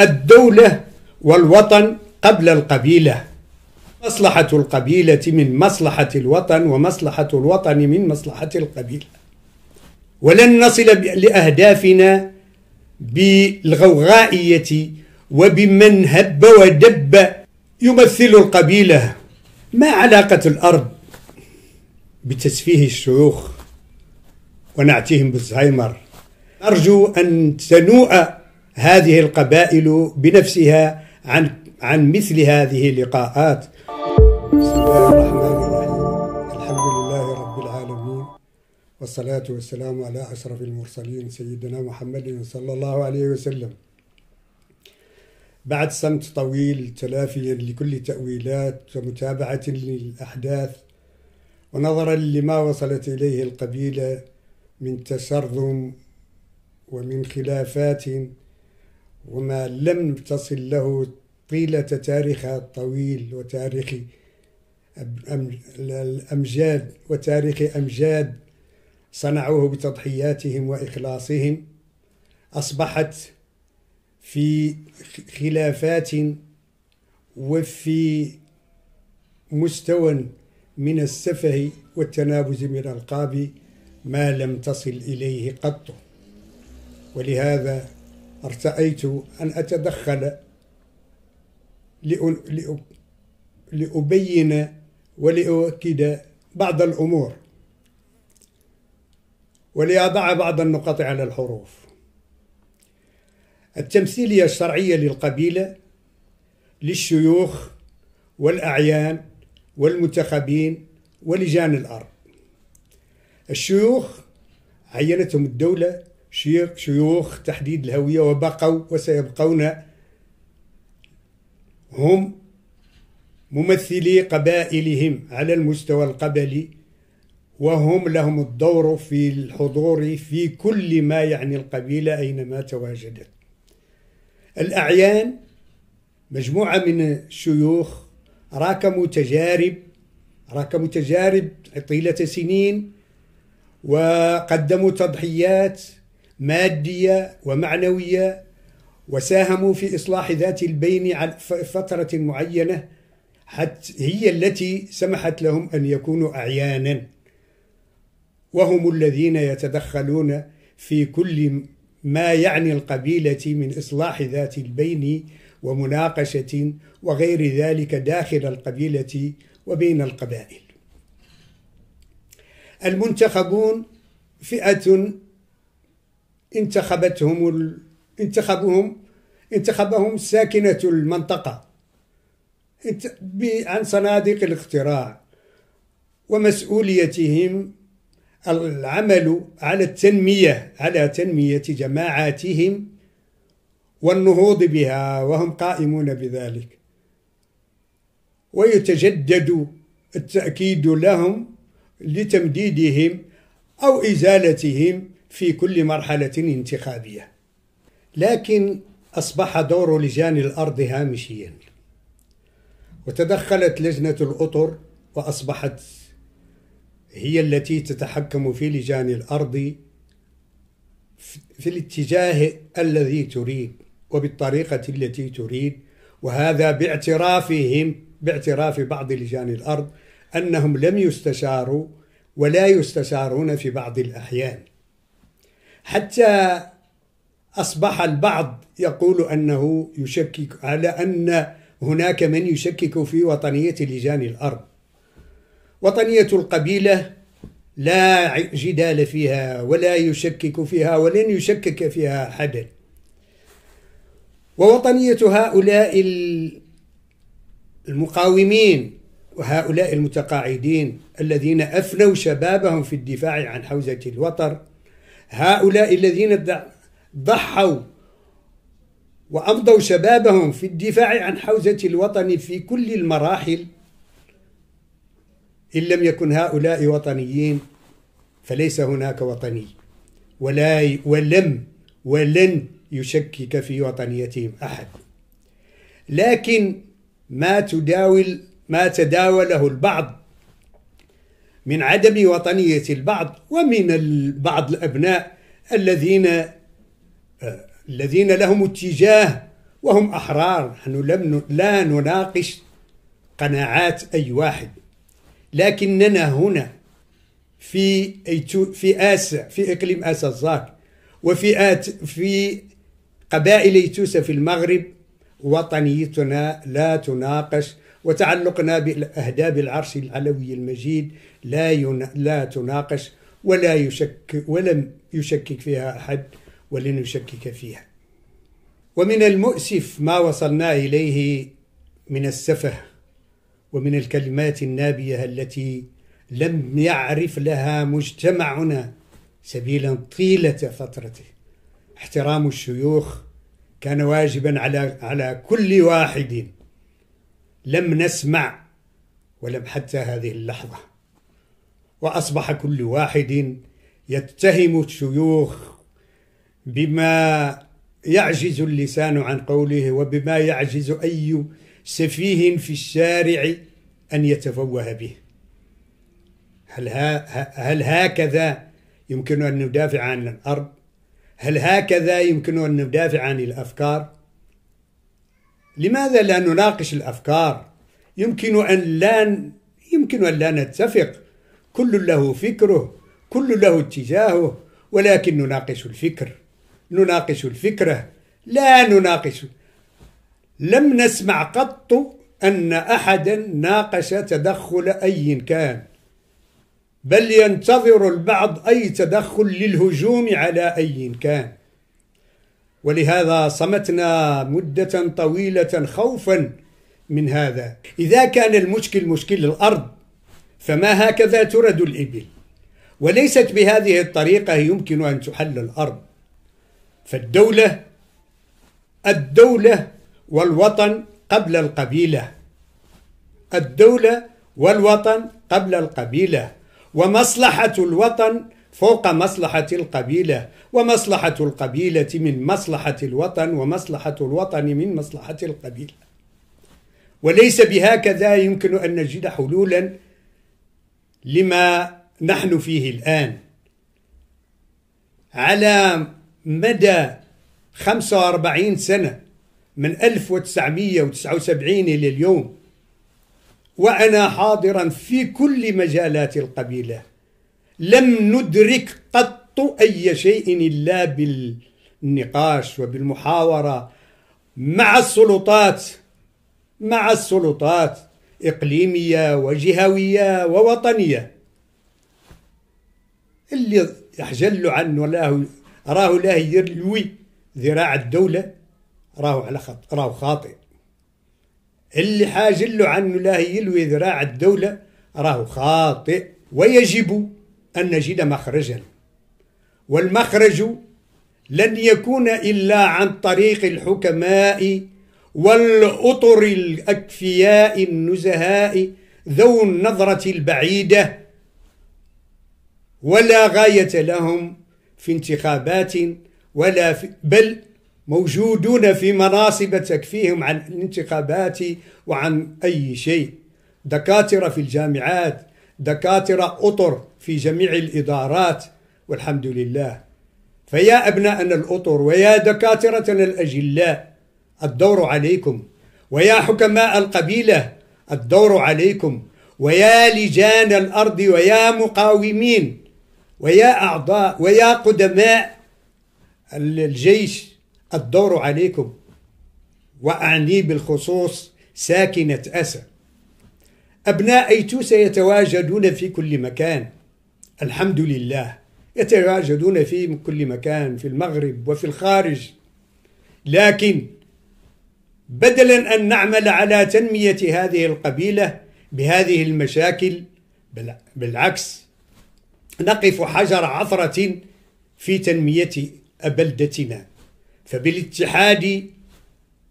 الدولة والوطن قبل القبيلة مصلحة القبيلة من مصلحة الوطن ومصلحة الوطن من مصلحة القبيلة ولن نصل لأهدافنا بالغوغائية وبمن هب ودب يمثل القبيلة ما علاقة الأرض بتسفيه الشيوخ ونعتهم بالزهايمر أرجو أن تنوء هذه القبائل بنفسها عن عن مثل هذه اللقاءات بسم الله الرحمن الرحيم الحمد لله رب العالمين والصلاة والسلام على أشرف المرسلين سيدنا محمد صلى الله عليه وسلم بعد صمت طويل تلافيا لكل تأويلات ومتابعة للأحداث ونظرا لما وصلت إليه القبيلة من تشرذم ومن خلافات وما لم تصل له طيلة تاريخها الطويل وتاريخ الأمجاد وتاريخ أمجاد صنعوه بتضحياتهم وإخلاصهم أصبحت في خلافات وفي مستوى من السفه والتنابز من القاب ما لم تصل إليه قط ولهذا ارتأيت أن أتدخل لأبين ولأؤكد بعض الأمور ولأضع بعض النقاط على الحروف التمثيلية الشرعية للقبيلة للشيوخ والأعيان والمنتخبين ولجان الأرض الشيوخ عينتهم الدولة شيوخ تحديد الهوية وبقوا وسيبقون هم ممثلي قبائلهم على المستوى القبلي وهم لهم الدور في الحضور في كل ما يعني القبيلة أينما تواجدت الأعيان مجموعة من الشيوخ راكموا تجارب راكموا تجارب طيلة سنين وقدموا تضحيات مادية ومعنوية وساهموا في إصلاح ذات البين على فترة معينة حتى هي التي سمحت لهم أن يكونوا أعيانا وهم الذين يتدخلون في كل ما يعني القبيلة من إصلاح ذات البين ومناقشة وغير ذلك داخل القبيلة وبين القبائل المنتخبون فئة انتخبتهم ال... انتخبهم انتخبهم ساكنة المنطقة انت... ب... عن صناديق الاقتراع ومسؤوليتهم العمل على التنمية على تنمية جماعاتهم والنهوض بها وهم قائمون بذلك ويتجدد التأكيد لهم لتمديدهم أو إزالتهم في كل مرحلة انتخابية لكن أصبح دور لجان الأرض هامشيا وتدخلت لجنة الأطر وأصبحت هي التي تتحكم في لجان الأرض في الاتجاه الذي تريد وبالطريقة التي تريد وهذا باعترافهم باعتراف بعض لجان الأرض أنهم لم يستشاروا ولا يستشارون في بعض الأحيان حتى أصبح البعض يقول أنه يشكك على أن هناك من يشكك في وطنية لجان الأرض وطنية القبيلة لا جدال فيها ولا يشكك فيها ولن يشكك فيها أحد ووطنية هؤلاء المقاومين وهؤلاء المتقاعدين الذين أفنوا شبابهم في الدفاع عن حوزة الوطن هؤلاء الذين ضحوا وأمضوا شبابهم في الدفاع عن حوزة الوطن في كل المراحل إن لم يكن هؤلاء وطنيين فليس هناك وطني ولا ولم ولن يشكك في وطنيتهم أحد لكن ما تداول ما تداوله البعض من عدم وطنية البعض ومن بعض الأبناء الذين الذين لهم اتجاه وهم أحرار نحن لم لا نناقش قناعات أي واحد لكننا هنا في في آسيا في إقليم آسيا الزاك وفي آت في قبائل يتوسا في المغرب وطنيتنا لا تناقش وتعلقنا بأهداب العرش العلوي المجيد لا ين... لا تناقش ولا يشك ولم يشكك فيها أحد ولن يشكك فيها ومن المؤسف ما وصلنا إليه من السفه ومن الكلمات النابية التي لم يعرف لها مجتمعنا سبيلا طيلة فترته احترام الشيوخ كان واجبا على على كل واحد لم نسمع ولم حتى هذه اللحظة وأصبح كل واحد يتهم الشيوخ بما يعجز اللسان عن قوله وبما يعجز أي سفيه في الشارع أن يتفوه به هل, ها هل هكذا يمكن أن ندافع عن الأرض؟ هل هكذا يمكن أن ندافع عن الأفكار؟ لماذا لا نناقش الافكار يمكن ان لا يمكن ان لا نتفق كل له فكره كل له اتجاهه ولكن نناقش الفكر نناقش الفكره لا نناقش لم نسمع قط ان احدا ناقش تدخل اي كان بل ينتظر البعض اي تدخل للهجوم على اي كان ولهذا صمتنا مدة طويلة خوفا من هذا إذا كان المشكل مشكل الأرض فما هكذا ترد الإبل وليست بهذه الطريقة يمكن أن تحل الأرض فالدولة الدولة والوطن قبل القبيلة الدولة والوطن قبل القبيلة ومصلحة الوطن فوق مصلحة القبيلة ومصلحة القبيلة من مصلحة الوطن ومصلحة الوطن من مصلحة القبيلة وليس بهكذا يمكن أن نجد حلولا لما نحن فيه الآن على مدى 45 سنة من 1979 إلى اليوم وأنا حاضرا في كل مجالات القبيلة لم ندرك قط أي شيء إلا بالنقاش وبالمحاورة مع السلطات مع السلطات إقليمية وجهوية ووطنية اللي يحجل عنه راه راه لا يروي ذراع الدولة راه على خط راه خاطئ اللي حاجل عنه لا يلوي ذراع الدولة راه خاطئ ويجب أن نجد مخرجا والمخرج لن يكون إلا عن طريق الحكماء والأطر الأكفياء النزهاء ذو النظرة البعيدة ولا غاية لهم في انتخابات ولا في بل موجودون في مناصب تكفيهم عن الانتخابات وعن أي شيء دكاترة في الجامعات دكاترة أطر في جميع الإدارات والحمد لله فيا أبناءنا الأطر ويا دكاترتنا الأجلاء الدور عليكم ويا حكماء القبيلة الدور عليكم ويا لجان الأرض ويا مقاومين ويا أعضاء ويا قدماء الجيش الدور عليكم وأعني بالخصوص ساكنة أسى أبناء أيتوس يتواجدون في كل مكان الحمد لله يتواجدون في كل مكان في المغرب وفي الخارج لكن بدلا ان نعمل على تنميه هذه القبيله بهذه المشاكل بالعكس نقف حجر عثره في تنميه بلدتنا فبالاتحاد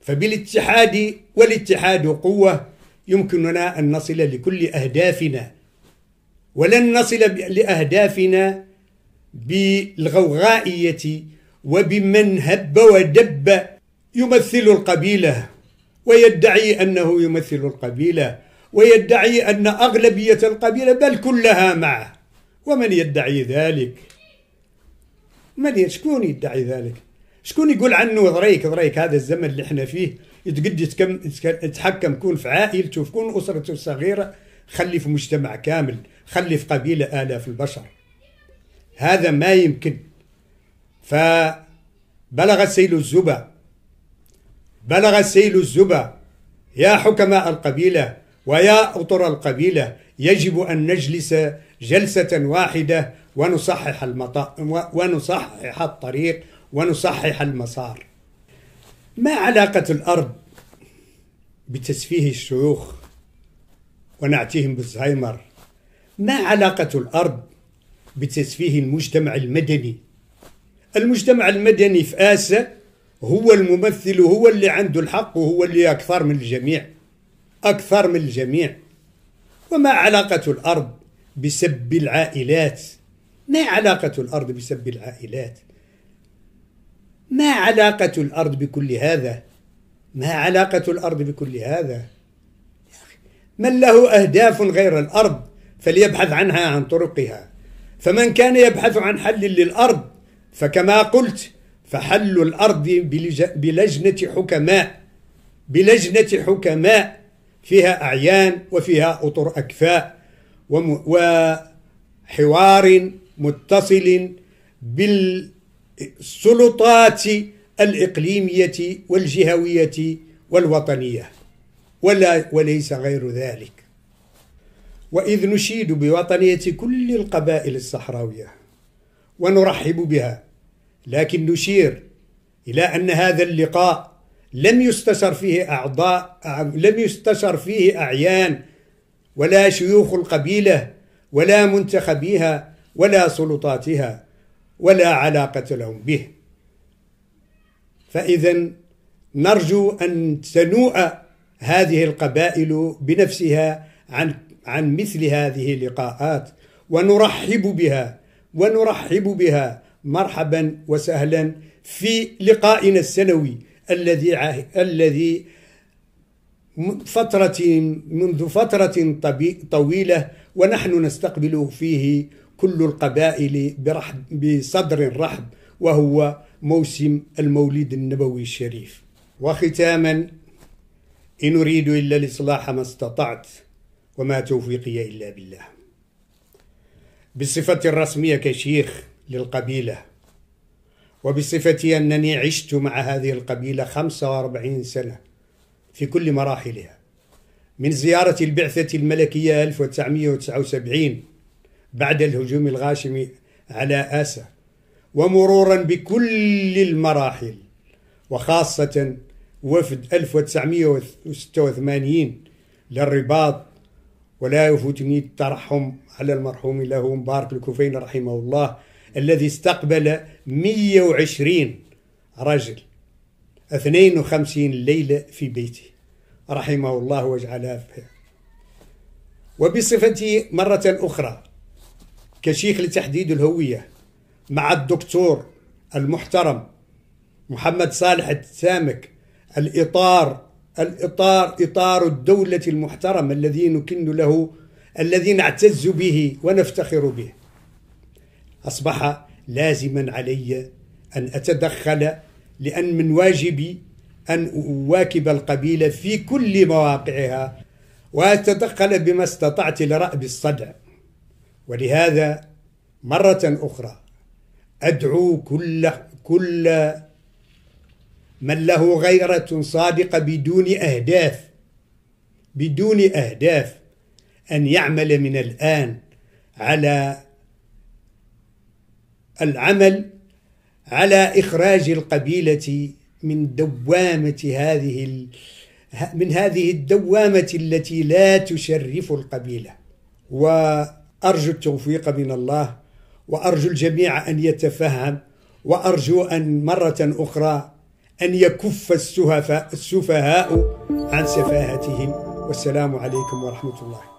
فبالاتحاد والاتحاد قوه يمكننا ان نصل لكل اهدافنا ولن نصل لأهدافنا بالغوغائية وبمن هب ودب يمثل القبيلة ويدعي أنه يمثل القبيلة ويدعي أن أغلبية القبيلة بل كلها معه ومن يدعي ذلك من شكون يدعي ذلك شكون يقول عنه ضريك ضريك هذا الزمن اللي احنا فيه يتقد يتحكم كون في عائلته في كون أسرته الصغيرة خلي في مجتمع كامل خلف قبيلة آلاف البشر هذا ما يمكن فبلغ سيل الزبا بلغ سيل الزبا يا حكماء القبيلة ويا أطر القبيلة يجب أن نجلس جلسة واحدة ونصحح المط... ونصحح الطريق ونصحح المسار. ما علاقة الأرض بتسفيه الشيوخ ونعتيهم بالزهايمر ما علاقة الأرض بتسفيه المجتمع المدني؟ المجتمع المدني في آسة هو الممثل هو اللي عنده الحق وهو اللي أكثر من الجميع أكثر من الجميع وما علاقة الأرض بسب العائلات؟ ما علاقة الأرض بسب العائلات؟ ما علاقة الأرض بكل هذا؟ ما علاقة الأرض بكل هذا؟ من له أهداف غير الأرض فليبحث عنها عن طرقها فمن كان يبحث عن حل للأرض فكما قلت فحل الأرض بلجنة حكماء بلجنة حكماء فيها أعيان وفيها أطر أكفاء وحوار متصل بالسلطات الإقليمية والجهوية والوطنية ولا وليس غير ذلك وإذ نشيد بوطنية كل القبائل الصحراوية ونرحب بها لكن نشير إلى أن هذا اللقاء لم يستشر فيه أعضاء لم يستشر فيه أعيان ولا شيوخ القبيلة ولا منتخبيها ولا سلطاتها ولا علاقة لهم به فإذا نرجو أن تنوء هذه القبائل بنفسها عن عن مثل هذه اللقاءات ونرحب بها ونرحب بها مرحبا وسهلا في لقائنا السنوي الذي الذي فترة منذ فترة طويلة ونحن نستقبل فيه كل القبائل برحب بصدر رحب وهو موسم المولد النبوي الشريف وختاما إن أريد إلا الإصلاح ما استطعت وما توفيقي إلا بالله بصفتي الرسمية كشيخ للقبيلة وبصفتي أنني عشت مع هذه القبيلة 45 سنة في كل مراحلها من زيارة البعثة الملكية 1979 بعد الهجوم الغاشم على آسى ومرورا بكل المراحل وخاصة وفد 1986 للرباط ولا يفوتني الترحم على المرحوم له مبارك الكوفين رحمه الله الذي استقبل 120 رجل 52 ليلة في بيته رحمه الله وجعلها في وبصفتي مرة أخرى كشيخ لتحديد الهوية مع الدكتور المحترم محمد صالح السامك الإطار الإطار إطار الدولة المحترمة الذي نكن له الذي نعتز به ونفتخر به أصبح لازما علي أن أتدخل لأن من واجبي أن أواكب القبيلة في كل مواقعها وأتدخل بما استطعت لرأب الصدع ولهذا مرة أخرى أدعو كل كل من له غيرة صادقة بدون أهداف بدون أهداف أن يعمل من الآن على العمل على إخراج القبيلة من دوامة هذه من هذه الدوامة التي لا تشرف القبيلة وأرجو التوفيق من الله وأرجو الجميع أن يتفهم وأرجو أن مرة أخرى أن يكف السفهاء عن سفاهتهم والسلام عليكم ورحمة الله